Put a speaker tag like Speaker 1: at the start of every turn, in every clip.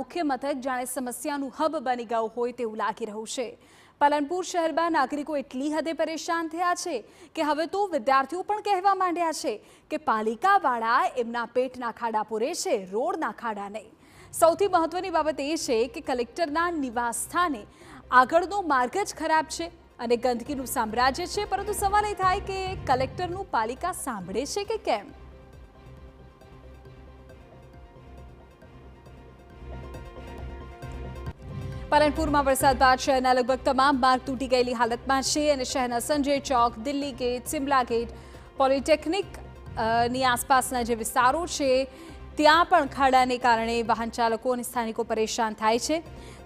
Speaker 1: મુખ્ય મથક જાણે સમસ્યાનું હબ બની ગયું હોય તેવું લાગી રહ્યું છે પાલનપુર શહેરમાં નાગરિકો એટલી હદે પરેશાન થયા છે કે હવે તો વિદ્યાર્થીઓ પણ કહેવા માંડ્યા છે કે પાલિકાવાળા એમના પેટના ખાડા પૂરે છે રોડના ખાડા નહીં સૌથી મહત્વની બાબત એ છે કે કલેક્ટરના નિવાસસ્થાને આગળનો માર્ગ જ ખરાબ છે અને ગંદકીનું સામ્રાજ્ય છે પરંતુ સવાલ એ થાય કે કલેક્ટરનું પાલિકા સાંભળે છે કે કેમ પાલનપુરમાં વરસાદ બાદ શહેરના લગભગ તમામ માર્ગ તૂટી ગયેલી હાલતમાં છે અને શહેરના Sanjay Chowk Delhi gate Shimla gate polytechnic ની આસપાસના જે વિસ્તારો છે ત્યાં પણ ખાડાને કારણે વાહન ચાલકો અને સ્થાનિકો પરેશાન થાય છે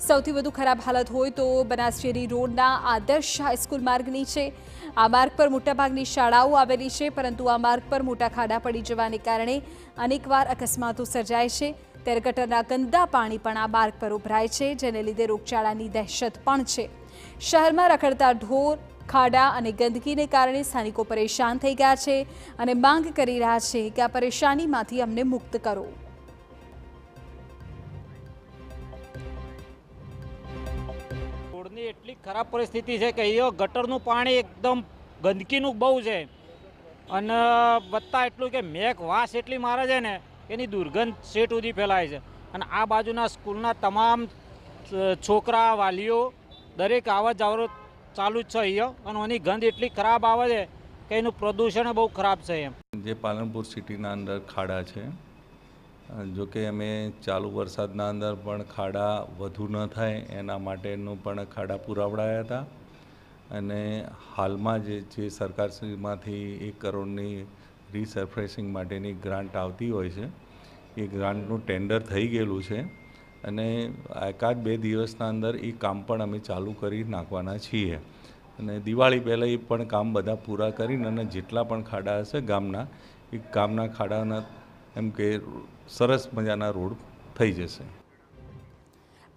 Speaker 1: સૌથી વધુ ખરાબ હાલત હોય તો બનાસચેરી રોડના આદર્શ હાઈસ્કૂલ માર્ગની છે આ માર્ગ પર મોટાભાગની શાળાઓ આવેલી છે પરંતુ આ માર્ગ પર મોટા ખાડા પડી જવાને કારણે અનેકવાર અકસ્માતો સર્જાય છે ત્યારે ગટરના ગંદા પાણી પણ આ માર્ગ પર ઉભરાય છે જેને લીધે રોગચાળાની દહેશત પણ છે શહેરમાં રખડતા ઢોર ખાડા અને ગંદકીને કારણે સ્થાનિકો પરેશાન થઈ ગયા છે અને માંગ કરી રહ્યા છે કે આ પરેશાનીમાંથી અમને મુક્ત કરો
Speaker 2: રોડની એટલી ખરાબ પરિસ્થિતિ છે કે અહીંયા ગટરનું પાણી એકદમ ગંદકીનું બહુ છે અને વત્તા એટલું કે મેઘ વાસ એટલી મારે છે ને એની દુર્ગંધ સેટ સુધી ફેલાય છે અને આ બાજુના સ્કૂલના તમામ છોકરા વાલીઓ દરેક આવત જાવરો ચાલુ જ છે અહીંયા અને એની ગંધ એટલી ખરાબ આવે છે કે એનું પ્રદૂષણ બહુ ખરાબ છે એમ
Speaker 3: જે પાલનપુર સિટીના અંદર ખાડા છે જો કે અમે ચાલુ વરસાદના અંદર પણ ખાડા વધુ ન થાય એના માટેનું પણ ખાડા પુરાવડાયા હતા અને હાલમાં જે જે સરકારશ્રીમાંથી એક કરોડની રીસર્ફેસિંગ માટેની ગ્રાન્ટ આવતી હોય છે એ ગ્રાન્ટનું ટેન્ડર થઈ ગયેલું છે અને એકાદ બે દિવસના અંદર એ કામ પણ અમે ચાલુ કરી નાખવાના છીએ અને દિવાળી પહેલાં એ પણ કામ બધા પૂરા કરીને અને જેટલા પણ ખાડા હશે ગામના એ ગામના ખાડાના એમ કે સરસ મજાના રોડ થઈ જશે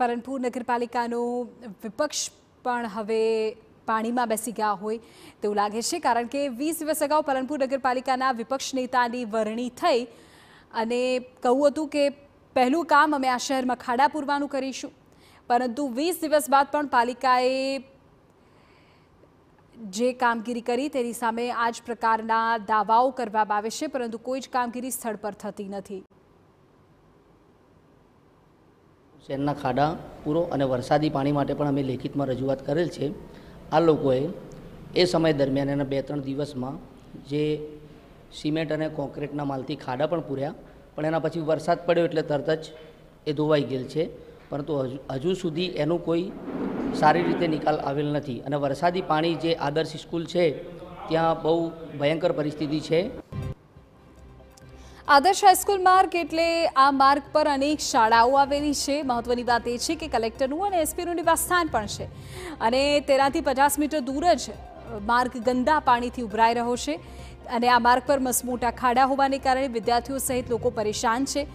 Speaker 1: પાલનપુર નગરપાલિકાનું વિપક્ષ પણ હવે પાણીમાં બેસી ગયા હોય તેવું લાગે છે કારણ કે વીસ દિવસ અગાઉ પાલનપુર નગરપાલિકાના વિપક્ષ નેતાની વરણી થઈ અને કહું હતું કે પહેલું કામ અમે આ શહેરમાં ખાડા પૂરવાનું કરીશું પરંતુ વીસ દિવસ બાદ પણ પાલિકાએ જે કામગીરી કરી તેની સામે આ જ પ્રકારના દાવાઓ કરવામાં આવે છે પરંતુ કોઈ જ કામગીરી સ્થળ પર થતી નથી
Speaker 2: શહેરના ખાડા પૂરો અને વરસાદી પાણી માટે પણ અમે લેખિતમાં રજૂઆત કરેલ છે આ લોકોએ એ સમય દરમિયાન એના બે ત્રણ દિવસમાં જે સિમેન્ટ અને કોન્ક્રીટના માલથી ખાડા પણ પૂર્યા પણ એના પછી વરસાદ પડ્યો એટલે તરત જ એ ધોવાઈ ગયેલ છે પરંતુ હજુ સુધી એનું કોઈ સારી રીતે નિકાલ આવેલ નથી અને વરસાદી પાણી જે આદર્શ સ્કૂલ છે ત્યાં બહુ ભયંકર પરિસ્થિતિ છે
Speaker 1: આદર્શ હાઈસ્કૂલ માર્ગ એટલે આ માર્ગ પર અનેક શાળાઓ આવેલી છે મહત્વની વાત એ છે કે કલેક્ટરનું અને એસપીનું નિવાસસ્થાન પણ છે અને તેનાથી પચાસ મીટર દૂર જ માર્ગ ગંદા પાણીથી ઉભરાઈ રહ્યો છે અને આ માર્ગ પર મસમોટા ખાડા હોવાને કારણે વિદ્યાર્થીઓ સહિત લોકો પરેશાન છે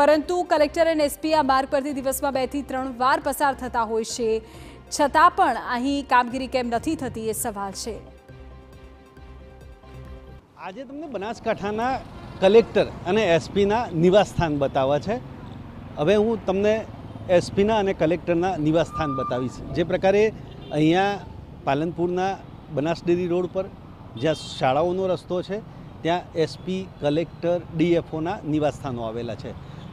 Speaker 1: પરંતુ કલેક્ટર અને એસપી આ માર્ગ પરથી દિવસમાં બેથી ત્રણ વાર પસાર થતા હોય છે છતાં પણ અહીં કામગીરી કેમ નથી થતી એ સવાલ છે
Speaker 2: આજે તમને બનાસકાંઠાના કલેક્ટર અને એસપીના નિવાસસ્થાન બતાવવા છે હવે હું તમને એસપીના અને કલેક્ટરના નિવાસસ્થાન બતાવીશ જે પ્રકારે અહીંયા પાલનપુરના બનાસડેરી રોડ પર જ્યાં શાળાઓનો રસ્તો છે ત્યાં એસપી કલેક્ટર ડીએફઓના નિવાસસ્થાનો આવેલા છે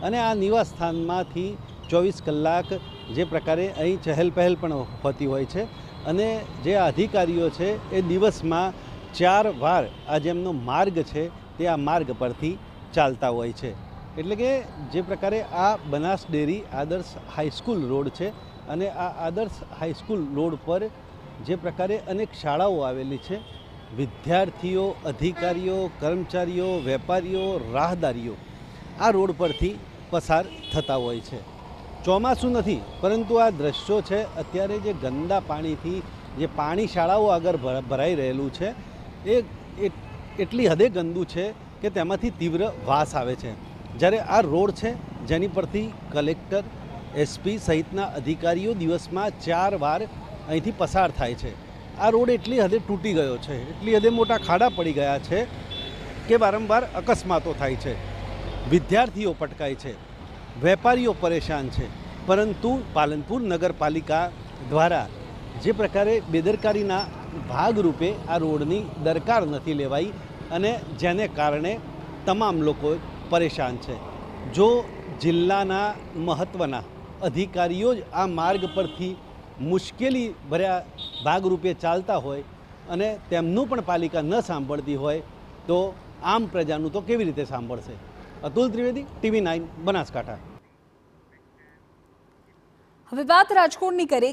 Speaker 2: અને આ નિવાસસ્થાનમાંથી ચોવીસ કલાક જે પ્રકારે અહીં ચહેલપહેલ પણ હોતી હોય છે અને જે અધિકારીઓ છે એ દિવસમાં ચાર વાર આ જેમનો માર્ગ છે તે આ માર્ગ પરથી ચાલતા હોય છે એટલે કે જે પ્રકારે આ Banas dairy Adarsh high school road છે અને આ આદર્શ હાઈસ્કૂલ રોડ પર જે પ્રકારે અનેક શાળાઓ આવેલી છે વિદ્યાર્થીઓ અધિકારીઓ કર્મચારીઓ વેપારીઓ રાહદારીઓ આ રોડ પરથી પસાર થતા હોય છે ચોમાસું નથી પરંતુ આ દ્રશ્યો છે અત્યારે જે ગંદા પાણીથી જે પાણી શાળાઓ આગળ ભરાઈ રહેલું છે એ એટલી હદે ગંદુ છે કે તેમાંથી તીવ્ર વાસ આવે છે જ્યારે આ રોડ છે જેની પરથી કલેક્ટર એસપી સહિતના અધિકારીઓ દિવસમાં ચાર વાર અહીંથી પસાર થાય છે આ રોડ એટલી હદે તૂટી ગયો છે એટલી હદે મોટા ખાડા પડી ગયા છે કે વારંવાર અકસ્માતો થાય છે વિદ્યાર્થીઓ પટકાય છે વેપારીઓ પરેશાન છે પરંતુ પાલનપુર નગરપાલિકા દ્વારા જે પ્રકારે બેદરકારીના ભાગરૂપે આ રોડની દરકાર નથી લેવાઈ અને જેને કારણે તમામ લોકો પરેશાન છે જો જિલ્લાના મહત્ત્વના અધિકારીઓ જ આ માર્ગ પરથી મુશ્કેલી ભર્યા ભાગરૂપે ચાલતા હોય અને તેમનું પણ પાલિકા ન સાંભળતી હોય તો આમ પ્રજાનું તો કેવી રીતે સાંભળશે અતુલ ત્રિવેદી ટીવી નાઇન બનાસકાંઠા
Speaker 1: હવે વાત રાજકોટની કરીએ